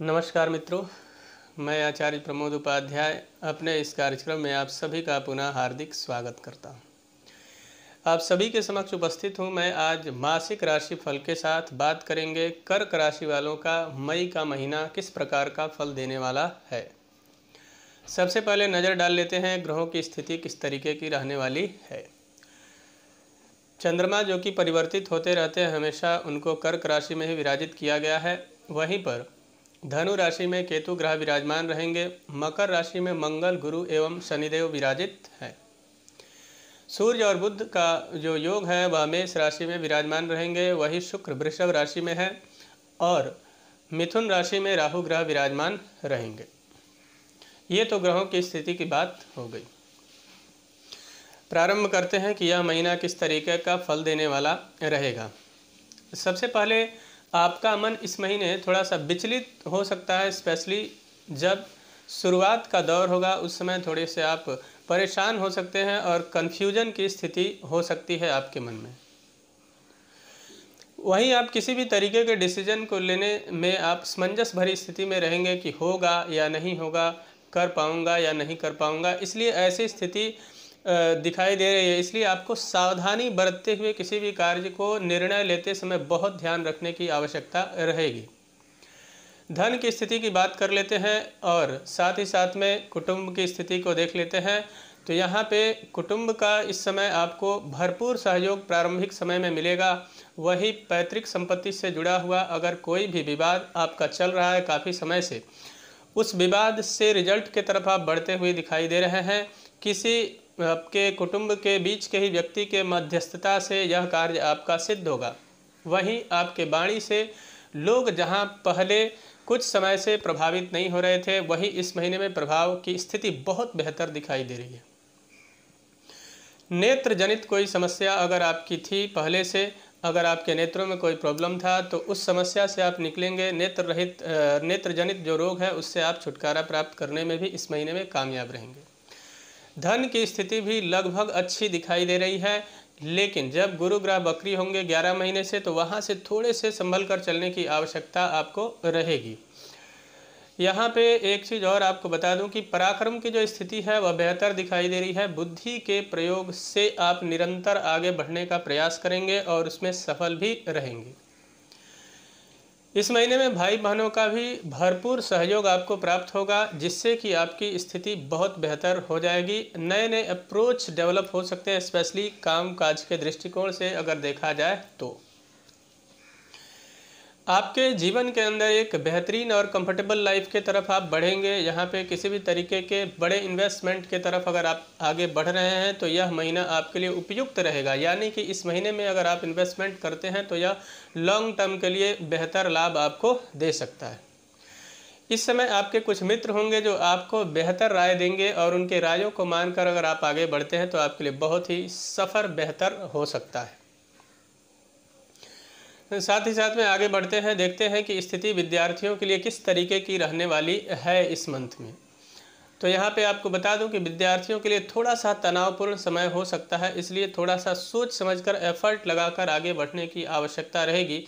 नमस्कार मित्रों मैं आचार्य प्रमोद उपाध्याय अपने इस कार्यक्रम में आप सभी का पुनः हार्दिक स्वागत करता हूँ आप सभी के समक्ष उपस्थित हूँ मैं आज मासिक राशि फल के साथ बात करेंगे कर्क राशि वालों का मई का महीना किस प्रकार का फल देने वाला है सबसे पहले नज़र डाल लेते हैं ग्रहों की स्थिति किस तरीके की रहने वाली है चंद्रमा जो कि परिवर्तित होते रहते हैं हमेशा उनको कर्क राशि में ही विराजित किया गया है वहीं पर धनु राशि में केतु ग्रह विराजमान रहेंगे मकर राशि में मंगल गुरु एवं शनिदेव विराजित है सूर्य और बुद्ध का जो योग है वह मेष राशि में विराजमान रहेंगे वही शुक्र वृषभ राशि में है और मिथुन राशि में राहु ग्रह विराजमान रहेंगे ये तो ग्रहों की स्थिति की बात हो गई प्रारंभ करते हैं कि यह महीना किस तरीके का फल देने वाला रहेगा सबसे पहले आपका मन इस महीने थोड़ा सा विचलित हो सकता है स्पेशली जब शुरुआत का दौर होगा उस समय थोड़े से आप परेशान हो सकते हैं और कन्फ्यूजन की स्थिति हो सकती है आपके मन में वहीं आप किसी भी तरीके के डिसीजन को लेने में आप समंजस भरी स्थिति में रहेंगे कि होगा या नहीं होगा कर पाऊँगा या नहीं कर पाऊँगा इसलिए ऐसी स्थिति दिखाई दे रही है इसलिए आपको सावधानी बरतते हुए किसी भी कार्य को निर्णय लेते समय बहुत ध्यान रखने की आवश्यकता रहेगी धन की स्थिति की बात कर लेते हैं और साथ ही साथ में कुटुंब की स्थिति को देख लेते हैं तो यहाँ पे कुटुंब का इस समय आपको भरपूर सहयोग प्रारंभिक समय में मिलेगा वही पैतृक संपत्ति से जुड़ा हुआ अगर कोई भी विवाद आपका चल रहा है काफ़ी समय से उस विवाद से रिजल्ट के तरफ आप बढ़ते हुए दिखाई दे रहे हैं किसी आपके कुटुंब के बीच के ही व्यक्ति के मध्यस्थता से यह कार्य आपका सिद्ध होगा वहीं आपके वाणी से लोग जहां पहले कुछ समय से प्रभावित नहीं हो रहे थे वहीं इस महीने में प्रभाव की स्थिति बहुत बेहतर दिखाई दे रही है नेत्र जनित कोई समस्या अगर आपकी थी पहले से अगर आपके नेत्रों में कोई प्रॉब्लम था तो उस समस्या से आप निकलेंगे नेत्र रहित नेत्र जनित जो रोग है उससे आप छुटकारा प्राप्त करने में भी इस महीने में कामयाब रहेंगे धन की स्थिति भी लगभग अच्छी दिखाई दे रही है लेकिन जब गुरु ग्रह बकरी होंगे 11 महीने से तो वहाँ से थोड़े से संभल कर चलने की आवश्यकता आपको रहेगी यहाँ पे एक चीज़ और आपको बता दूं कि पराक्रम की जो स्थिति है वह बेहतर दिखाई दे रही है बुद्धि के प्रयोग से आप निरंतर आगे बढ़ने का प्रयास करेंगे और उसमें सफल भी रहेंगे इस महीने में भाई बहनों का भी भरपूर सहयोग आपको प्राप्त होगा जिससे कि आपकी स्थिति बहुत बेहतर हो जाएगी नए नए अप्रोच डेवलप हो सकते हैं स्पेशली काम काज के दृष्टिकोण से अगर देखा जाए तो आपके जीवन के अंदर एक बेहतरीन और कंफर्टेबल लाइफ के तरफ आप बढ़ेंगे यहाँ पे किसी भी तरीके के बड़े इन्वेस्टमेंट के तरफ अगर आप आगे बढ़ रहे हैं तो यह महीना आपके लिए उपयुक्त रहेगा यानी कि इस महीने में अगर आप इन्वेस्टमेंट करते हैं तो यह लॉन्ग टर्म के लिए बेहतर लाभ आपको दे सकता है इस समय आपके कुछ मित्र होंगे जो आपको बेहतर राय देंगे और उनके रायों को मानकर अगर आप आगे बढ़ते हैं तो आपके लिए बहुत ही सफ़र बेहतर हो सकता है साथ ही साथ में आगे बढ़ते हैं देखते हैं कि स्थिति विद्यार्थियों के लिए किस तरीके की रहने वाली है इस मंथ में तो यहाँ पे आपको बता दूं कि विद्यार्थियों के लिए थोड़ा सा तनावपूर्ण समय हो सकता है इसलिए थोड़ा सा सोच समझकर एफर्ट लगाकर आगे बढ़ने की आवश्यकता रहेगी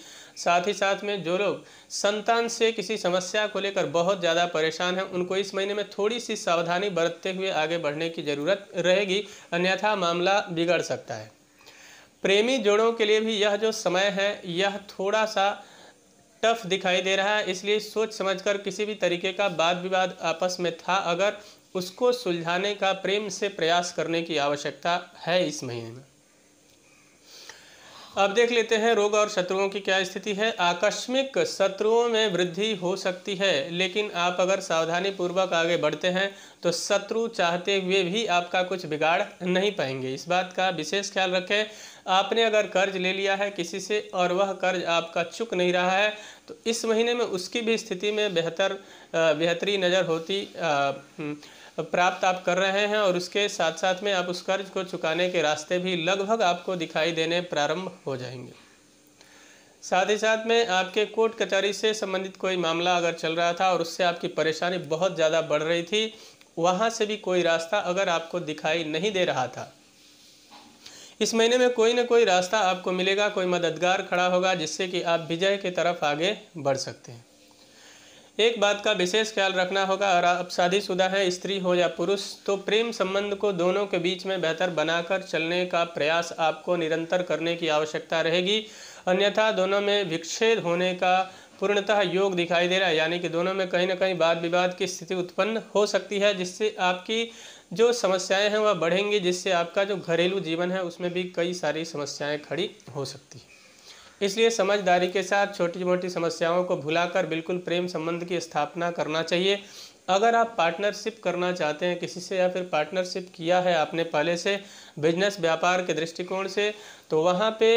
साथ ही साथ में जो लोग संतान से किसी समस्या को लेकर बहुत ज़्यादा परेशान हैं उनको इस महीने में थोड़ी सी सावधानी बरतते हुए आगे बढ़ने की ज़रूरत रहेगी अन्यथा मामला बिगड़ सकता है प्रेमी जोड़ों के लिए भी यह जो समय है यह थोड़ा सा टफ दिखाई दे रहा है इसलिए सोच समझकर किसी भी तरीके का वाद विवाद आपस में था अगर उसको सुलझाने का प्रेम से प्रयास करने की आवश्यकता है इस महीने में अब देख लेते हैं रोग और शत्रुओं की क्या स्थिति है आकस्मिक शत्रुओं में वृद्धि हो सकती है लेकिन आप अगर सावधानी पूर्वक आगे बढ़ते हैं तो शत्रु चाहते हुए भी आपका कुछ बिगाड़ नहीं पाएंगे इस बात का विशेष ख्याल रखें आपने अगर कर्ज ले लिया है किसी से और वह कर्ज आपका चुक नहीं रहा है तो इस महीने में उसकी भी स्थिति में बेहतर बेहतरी नज़र होती हम्म, प्राप्त आप कर रहे हैं और उसके साथ साथ में आप उस कर्ज को चुकाने के रास्ते भी लगभग आपको दिखाई देने प्रारंभ हो जाएंगे साथ ही साथ में आपके कोर्ट कचहरी से संबंधित कोई मामला अगर चल रहा था और उससे आपकी परेशानी बहुत ज़्यादा बढ़ रही थी वहाँ से भी कोई रास्ता अगर आपको दिखाई नहीं दे रहा था इस महीने में कोई ना कोई रास्ता आपको मिलेगा कोई मददगार खड़ा होगा जिससे कि आप विजय की तरफ आगे बढ़ सकते हैं एक बात का विशेष ख्याल रखना होगा और आप शादीशुदा है स्त्री हो या पुरुष तो प्रेम संबंध को दोनों के बीच में बेहतर बनाकर चलने का प्रयास आपको निरंतर करने की आवश्यकता रहेगी अन्यथा दोनों में विक्षेद होने का पूर्णतः योग दिखाई दे रहा है यानी कि दोनों में कहीं ना कहीं वाद विवाद की स्थिति उत्पन्न हो सकती है जिससे आपकी जो समस्याएं हैं वह बढ़ेंगी जिससे आपका जो घरेलू जीवन है उसमें भी कई सारी समस्याएं खड़ी हो सकती हैं इसलिए समझदारी के साथ छोटी मोटी समस्याओं को भुलाकर बिल्कुल प्रेम संबंध की स्थापना करना चाहिए अगर आप पार्टनरशिप करना चाहते हैं किसी से या फिर पार्टनरशिप किया है आपने पहले से बिजनेस व्यापार के दृष्टिकोण से तो वहाँ पे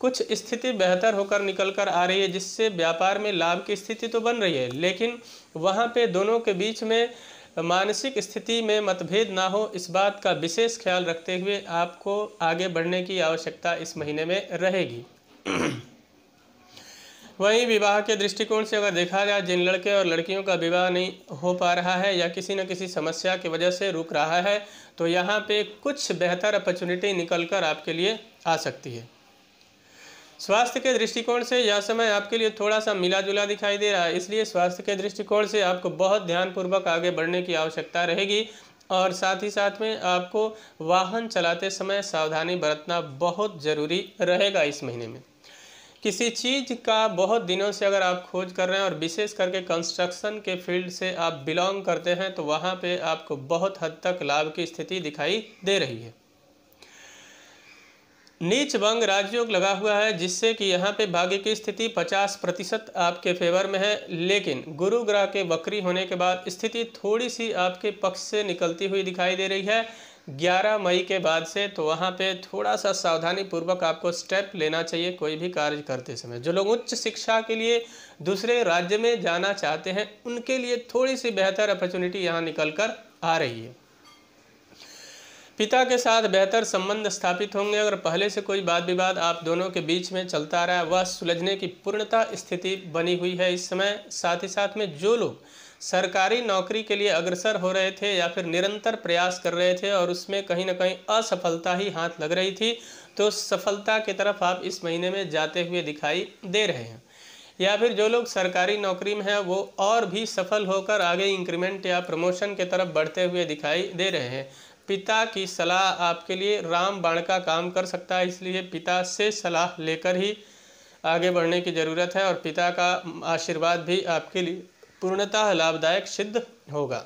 कुछ स्थिति बेहतर होकर निकल कर आ रही है जिससे व्यापार में लाभ की स्थिति तो बन रही है लेकिन वहाँ पे दोनों के बीच में मानसिक स्थिति में मतभेद ना हो इस बात का विशेष ख्याल रखते हुए आपको आगे बढ़ने की आवश्यकता इस महीने में रहेगी वहीं विवाह के दृष्टिकोण से अगर देखा जाए जिन लड़के और लड़कियों का विवाह नहीं हो पा रहा है या किसी न किसी समस्या की वजह से रुक रहा है तो यहाँ पे कुछ बेहतर अपॉर्चुनिटी निकल कर आपके लिए आ सकती है स्वास्थ्य के दृष्टिकोण से यह समय आपके लिए थोड़ा सा मिला जुला दिखाई दे रहा है इसलिए स्वास्थ्य के दृष्टिकोण से आपको बहुत ध्यानपूर्वक आगे बढ़ने की आवश्यकता रहेगी और साथ ही साथ में आपको वाहन चलाते समय सावधानी बरतना बहुत ज़रूरी रहेगा इस महीने में किसी चीज़ का बहुत दिनों से अगर आप खोज कर रहे हैं और विशेष करके कंस्ट्रक्शन के फील्ड से आप बिलोंग करते हैं तो वहाँ पे आपको बहुत हद तक लाभ की स्थिति दिखाई दे रही है नीच वंग राजयोग लगा हुआ है जिससे कि यहाँ पे भाग्य की स्थिति 50 प्रतिशत आपके फेवर में है लेकिन गुरु ग्रह के वक्री होने के बाद स्थिति थोड़ी सी आपके पक्ष से निकलती हुई दिखाई दे रही है 11 मई के बाद से तो वहाँ पे थोड़ा सा सावधानी पूर्वक आपको स्टेप लेना चाहिए कोई भी कार्य करते समय जो लोग उच्च शिक्षा के लिए दूसरे राज्य में जाना चाहते हैं उनके लिए थोड़ी सी बेहतर अपॉर्चुनिटी यहाँ निकल कर आ रही है पिता के साथ बेहतर संबंध स्थापित होंगे अगर पहले से कोई वाद विवाद आप दोनों के बीच में चलता रहा वह सुलझने की पूर्णता स्थिति बनी हुई है इस समय साथ ही साथ में जो लोग सरकारी नौकरी के लिए अग्रसर हो रहे थे या फिर निरंतर प्रयास कर रहे थे और उसमें कहीं ना कहीं असफलता ही हाथ लग रही थी तो सफलता की तरफ आप इस महीने में जाते हुए दिखाई दे रहे हैं या फिर जो लोग सरकारी नौकरी में हैं वो और भी सफल होकर आगे इंक्रीमेंट या प्रमोशन के तरफ बढ़ते हुए दिखाई दे रहे हैं पिता की सलाह आपके लिए राम बाण का काम कर सकता है इसलिए पिता से सलाह लेकर ही आगे बढ़ने की ज़रूरत है और पिता का आशीर्वाद भी आपके लिए पूर्णतः लाभदायक सिद्ध होगा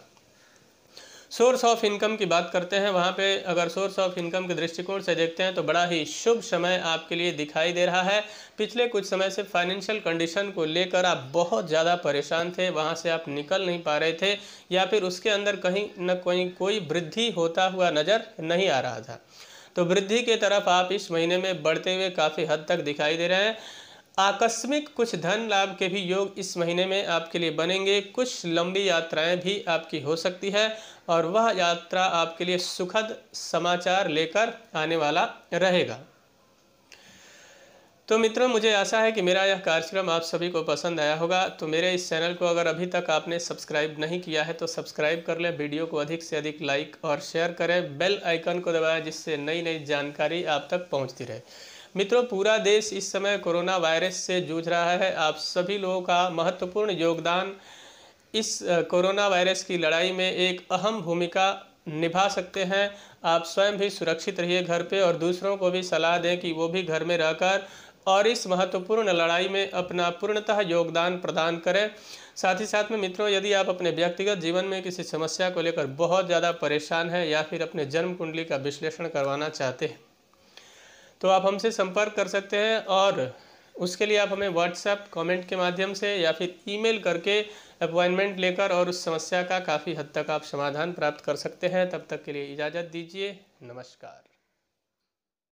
सोर्स ऑफ इनकम की बात करते हैं वहाँ पे अगर सोर्स ऑफ इनकम के दृष्टिकोण से देखते हैं तो बड़ा ही शुभ समय आपके लिए दिखाई दे रहा है पिछले कुछ समय से फाइनेंशियल कंडीशन को लेकर आप बहुत ज़्यादा परेशान थे वहाँ से आप निकल नहीं पा रहे थे या फिर उसके अंदर कहीं न कहीं कोई वृद्धि होता हुआ नज़र नहीं आ रहा था तो वृद्धि के तरफ आप इस महीने में बढ़ते हुए काफ़ी हद तक दिखाई दे रहे हैं आकस्मिक कुछ धन लाभ के भी योग इस महीने में आपके लिए बनेंगे कुछ लंबी यात्राएं भी आपकी हो सकती है और वह यात्रा आपके लिए सुखद समाचार लेकर आने वाला रहेगा तो मित्रों मुझे आशा है कि मेरा यह कार्यक्रम आप सभी को पसंद आया होगा तो मेरे इस चैनल को अगर अभी तक आपने सब्सक्राइब नहीं किया है तो सब्सक्राइब कर लें वीडियो को अधिक से अधिक लाइक और शेयर करें बेल आइकन को दबाएं जिससे नई नई जानकारी आप तक पहुंचती रहे मित्रों पूरा देश इस समय कोरोना वायरस से जूझ रहा है आप सभी लोगों का महत्वपूर्ण योगदान इस कोरोना वायरस की लड़ाई में एक अहम भूमिका निभा सकते हैं आप स्वयं भी सुरक्षित रहिए घर पे और दूसरों को भी सलाह दें कि वो भी घर में रहकर और इस महत्वपूर्ण लड़ाई में अपना पूर्णतः योगदान प्रदान करें साथ ही साथ में मित्रों यदि आप अपने व्यक्तिगत जीवन में किसी समस्या को लेकर बहुत ज़्यादा परेशान हैं या फिर अपने जन्म कुंडली का विश्लेषण करवाना चाहते हैं तो आप हमसे संपर्क कर सकते हैं और उसके लिए आप हमें व्हाट्सएप कमेंट के माध्यम से या फिर ईमेल करके अपॉइंटमेंट लेकर और उस समस्या का काफ़ी हद तक आप समाधान प्राप्त कर सकते हैं तब तक के लिए इजाज़त दीजिए नमस्कार